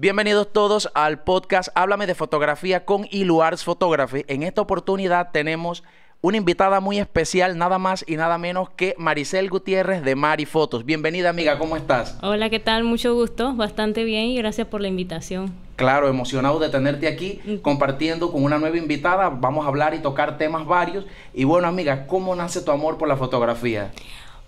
Bienvenidos todos al podcast Háblame de fotografía con Iluars Photography. En esta oportunidad tenemos una invitada muy especial, nada más y nada menos que Maricel Gutiérrez de Mari Fotos. Bienvenida amiga, ¿cómo estás? Hola, ¿qué tal? Mucho gusto, bastante bien y gracias por la invitación. Claro, emocionado de tenerte aquí mm. compartiendo con una nueva invitada. Vamos a hablar y tocar temas varios. Y bueno, amiga, ¿cómo nace tu amor por la fotografía?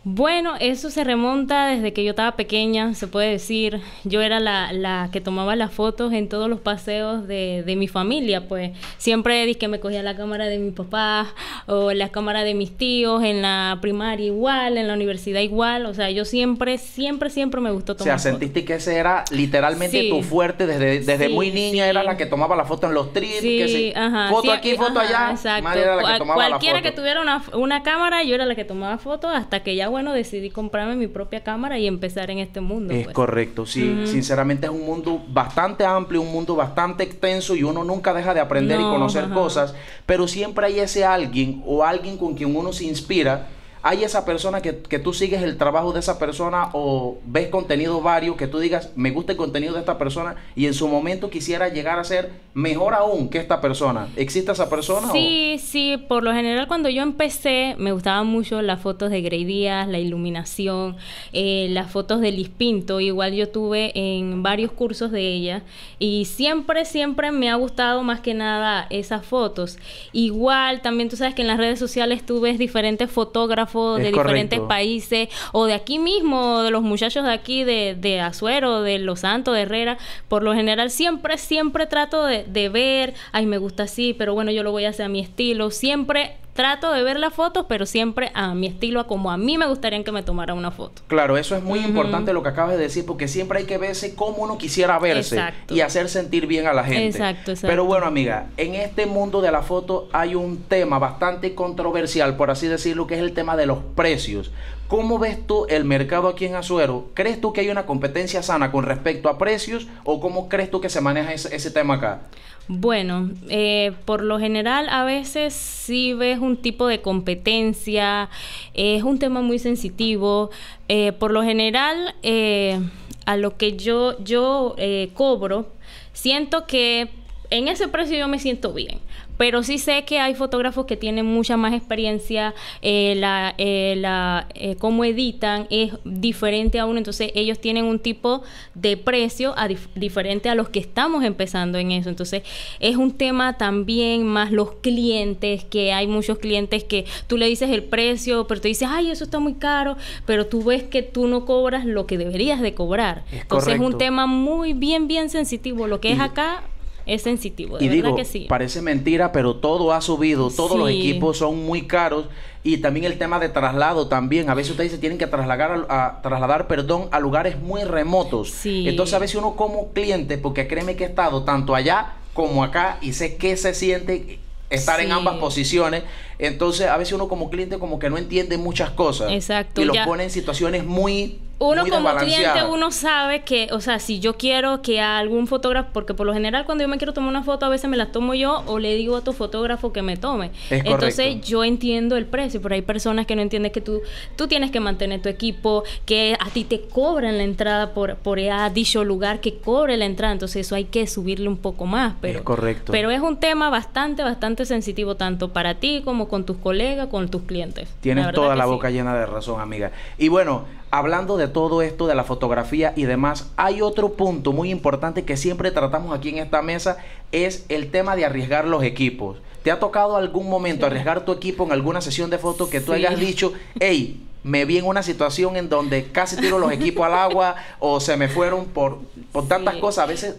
Bueno, eso se remonta desde que yo estaba pequeña, se puede decir. Yo era la, la que tomaba las fotos en todos los paseos de, de mi familia, pues siempre dije que me cogía la cámara de mi papá o la cámara de mis tíos, en la primaria igual, en la universidad igual, o sea, yo siempre, siempre, siempre me gustó tomar. O sea, sentiste que ese era literalmente tu fuerte, desde, desde muy niña era la que tomaba las fotos en los trips, que sí. foto aquí, foto allá, exacto. Cualquiera que tuviera una, una cámara, yo era la que tomaba fotos hasta que ya bueno, decidí comprarme mi propia cámara y empezar en este mundo. Es pues. correcto, sí. Sinceramente es un mundo bastante amplio, un mundo bastante extenso y uno nunca deja de aprender y conocer cosas, pero siempre hay ese alguien o alguien con quien uno se inspira ¿Hay esa persona que, tú sigues el trabajo de esa persona o ves contenido varios que tú digas, me gusta el contenido de esta persona y en su momento quisiera llegar a ser mejor aún que esta persona? ¿Existe esa persona? Sí, sí, por lo general cuando yo empecé me gustaban mucho las fotos de Grey Díaz, la iluminación, eh, las fotos de Liz Pinto, igual yo tuve en varios cursos de ella y siempre, siempre me ha gustado más que nada esas fotos. Igual también tú sabes que en las redes sociales tú ves diferentes fotógrafos de diferentes países o de aquí mismo, de los muchachos de aquí, de, de Azuero, de Los Santos, de Herrera. Por lo general, siempre, siempre trato de, de ver, ay, me gusta así, pero bueno, yo lo voy a hacer a mi estilo. Siempre trato de ver las fotos, pero siempre a mi estilo, a como a mí me gustaría que me tomara una foto. Claro, eso es muy importante lo que acabas de decir, porque siempre hay que verse como uno quisiera verse y hacer sentir bien a la gente. Exacto, exacto. Pero bueno, amiga, en este mundo de la foto hay un tema bastante controversial, por así decirlo, que es el tema de los precios. ¿Cómo ves tú el mercado aquí en Azuero? ¿Crees tú que hay una competencia sana con respecto a precios o cómo crees tú que se maneja ese, tema acá? Bueno, eh, por lo general a veces sí ves un tipo de competencia, es un tema muy sensitivo. Eh, por lo general, eh, a lo que yo, yo cobro, siento que en ese precio yo me siento bien. Pero sí sé que hay fotógrafos que tienen mucha más experiencia, eh, la, eh, la eh, cómo editan es diferente a uno, entonces ellos tienen un tipo de precio diferente a los que estamos empezando en eso. Entonces es un tema también más los clientes, que hay muchos clientes que tú le dices el precio, pero te dices, ay, eso está muy caro, pero tú ves que tú no cobras lo que deberías de cobrar. entonces es un tema muy bien, bien sensitivo, lo que es acá es sensitivo. y verdad digo, que sí. Parece mentira, pero todo ha subido, todos los equipos son muy caros y también el tema de traslado también. A veces ustedes se tienen que trasladar, a, trasladar perdón, a lugares muy remotos. Entonces a veces uno como cliente, porque créeme que he estado tanto allá como acá y sé qué se siente estar en ambas posiciones. Entonces a veces uno como cliente como que no entiende muchas cosas. Exacto. Y lo pone en situaciones muy uno como cliente uno sabe que, o sea, si yo quiero que a algún fotógrafo, porque por lo general cuando yo me quiero tomar una foto a veces me las tomo yo o le digo a tu fotógrafo que me tome. Entonces yo entiendo el precio, pero hay personas que no entienden que tú tú tienes que mantener tu equipo, que a ti te cobran la entrada por por a dicho lugar que cobre la entrada. Entonces eso hay que subirle un poco más, pero es correcto. Pero es un tema bastante bastante sensitivo tanto para ti como con tus colegas, con tus clientes. Tienes toda la boca llena de razón, amiga. Y bueno, hablando de todo esto, de la fotografía y demás, hay otro punto muy importante que siempre tratamos aquí en esta mesa, es el tema de arriesgar los equipos. ¿Te ha tocado algún momento arriesgar tu equipo en alguna sesión de fotos que tú hayas dicho, hey, me vi en una situación en donde casi tiro los equipos al agua o se me fueron por, por tantas cosas? A veces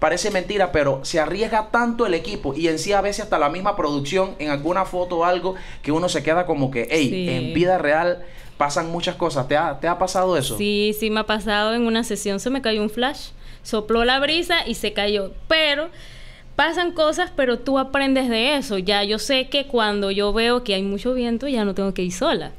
parece mentira, pero se arriesga tanto el equipo y en sí a veces hasta la misma producción en alguna foto o algo que uno se queda como que, hey, en vida real pasan muchas cosas. ¿Te ha, ¿Te ha pasado eso? Sí, sí, me ha pasado. En una sesión se me cayó un flash, sopló la brisa y se cayó. Pero pasan cosas, pero tú aprendes de eso. Ya yo sé que cuando yo veo que hay mucho viento, ya no tengo que ir sola.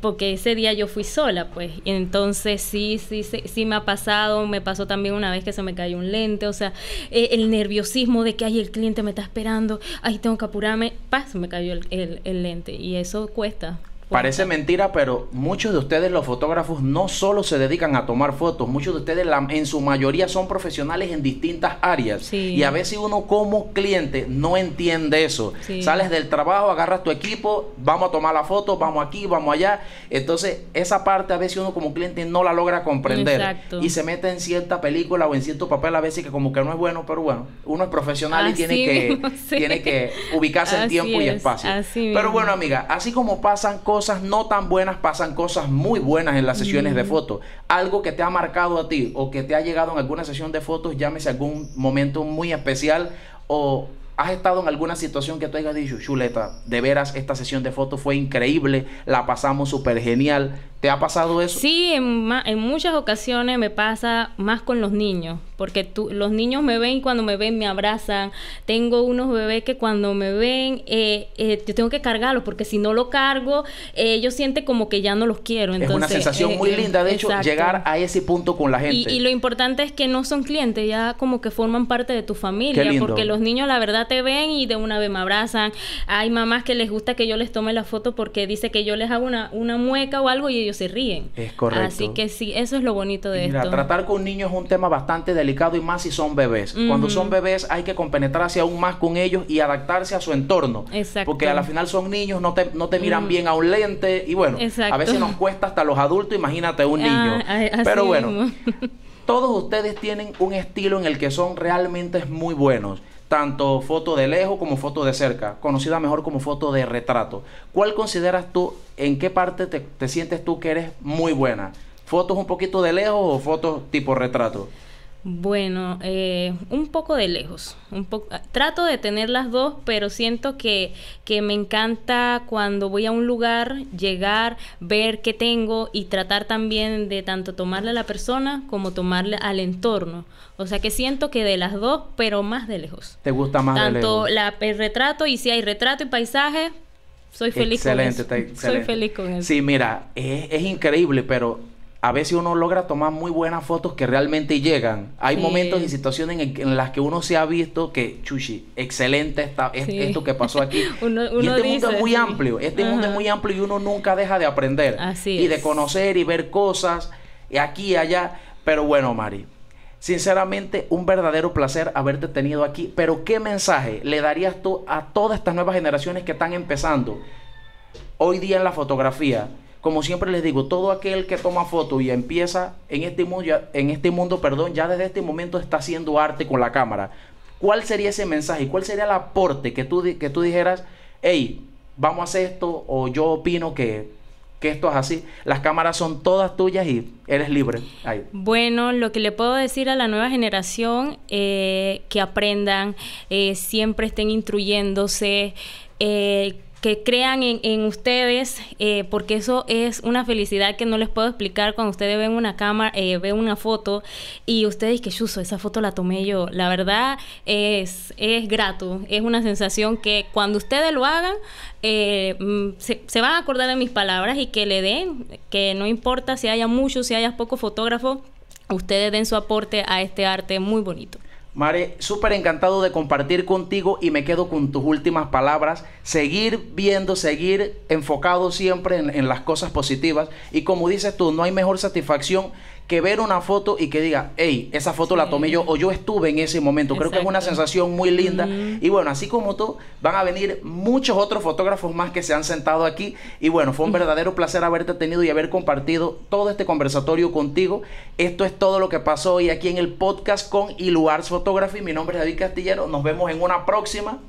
Porque ese día yo fui sola, pues. Y entonces sí, sí, sí, sí, me ha pasado. Me pasó también una vez que se me cayó un lente. O sea, eh, el nerviosismo de que, ay, el cliente me está esperando. Ay, tengo que apurarme. Paz, me cayó el, el lente. Y eso cuesta. Parece mentira, pero muchos de ustedes, los fotógrafos, no solo se dedican a tomar fotos, muchos de ustedes en su mayoría son profesionales en distintas áreas. Y a veces uno como cliente no entiende eso. Sales del trabajo, agarras tu equipo, vamos a tomar la foto, vamos aquí, vamos allá. Entonces, esa parte a veces uno como cliente no la logra comprender. Y se mete en cierta película o en cierto papel a veces que como que no es bueno, pero bueno, uno es profesional y tiene que, tiene que ubicarse en tiempo y espacio. Pero bueno, amiga, así como pasan cosas no tan buenas, pasan cosas muy buenas en las sesiones de fotos. Algo que te ha marcado a ti o que te ha llegado en alguna sesión de fotos, llámese algún momento muy especial o has estado en alguna situación que tú hayas dicho, chuleta, de veras, esta sesión de fotos fue increíble, la pasamos súper genial. ¿Te ha pasado eso? Sí, en, muchas ocasiones me pasa más con los niños, porque los niños me ven y cuando me ven me abrazan. Tengo unos bebés que cuando me ven eh, eh, yo tengo que cargarlos, porque si no lo cargo, eh, ellos sienten como que ya no los quiero. es una sensación eh, muy eh, linda, de hecho, llegar a ese punto con la gente. Y, lo importante es que no son clientes, ya como que forman parte de tu familia, porque los niños la verdad te ven y de una vez me abrazan. Hay mamás que les gusta que yo les tome la foto porque dice que yo les hago una mueca o algo y ellos se ríen. Es correcto. Así que sí, eso es lo bonito de Mira, esto. Tratar con niños es un tema bastante delicado y más si son bebés. Cuando son bebés hay que compenetrarse aún más con ellos y adaptarse a su entorno. Exacto. Porque a la final son niños, no te, miran mm. bien a un lente y bueno, a veces nos cuesta hasta los adultos, imagínate un ah, niño. Pero bueno. todos ustedes tienen un estilo en el que son realmente muy buenos tanto foto de lejos como foto de cerca, conocida mejor como foto de retrato. ¿Cuál consideras tú, en qué parte te, te sientes tú que eres muy buena? ¿Fotos un poquito de lejos o fotos tipo retrato? Bueno, eh, un poco de lejos. Un poco... Trato de tener las dos, pero siento que, que, me encanta cuando voy a un lugar, llegar, ver qué tengo y tratar también de tanto tomarle a la persona como tomarle al entorno. O sea que siento que de las dos, pero más de lejos. ¿Te gusta más de lejos? La, el retrato y si hay retrato y paisaje, soy feliz excelente, con Excelente. Soy feliz con eso. Sí, mira, es, es increíble, pero a veces uno logra tomar muy buenas fotos que realmente llegan. Hay momentos y situaciones en, las que uno se ha visto que, chuchi, excelente esto que pasó aquí. y este mundo es muy amplio, este mundo es muy amplio y uno nunca deja de aprender. y de conocer y ver cosas, aquí y allá. Pero bueno, Mari, Sinceramente, un verdadero placer haberte tenido aquí. Pero, ¿qué mensaje le darías tú a todas estas nuevas generaciones que están empezando hoy día en la fotografía? como siempre les digo, todo aquel que toma foto y empieza en este mundo, ya, en este mundo, perdón, ya desde este momento está haciendo arte con la cámara. ¿Cuál sería ese mensaje? ¿Cuál sería el aporte que tú, que tú dijeras, hey, vamos a hacer esto o yo opino que, que esto es así? Las cámaras son todas tuyas y eres libre. Bueno, lo que le puedo decir a la nueva generación, eh, que aprendan, eh, siempre estén instruyéndose. Eh, que crean en, ustedes, eh, porque eso es una felicidad que no les puedo explicar cuando ustedes ven una cámara, eh, ven una foto y ustedes que uso esa foto la tomé yo. La verdad es, es grato, es una sensación que cuando ustedes lo hagan, eh, mm, se, se, van a acordar de mis palabras y que le den, que no importa si haya muchos, si haya pocos fotógrafos, ustedes den su aporte a este arte muy bonito. Mare, súper encantado de compartir contigo y me quedo con tus últimas palabras. Seguir viendo, seguir enfocado siempre en, en, las cosas positivas. Y como dices tú, no hay mejor satisfacción que ver una foto y que diga, hey, esa foto la tomé yo o yo estuve en ese momento. Creo que es una sensación muy linda. Y bueno, así como tú, van a venir muchos otros fotógrafos más que se han sentado aquí. Y bueno, fue un verdadero placer haberte tenido y haber compartido todo este conversatorio contigo. Esto es todo lo que pasó hoy aquí en el podcast con Iluars Photography. Mi nombre es David Castillero. Nos vemos en una próxima.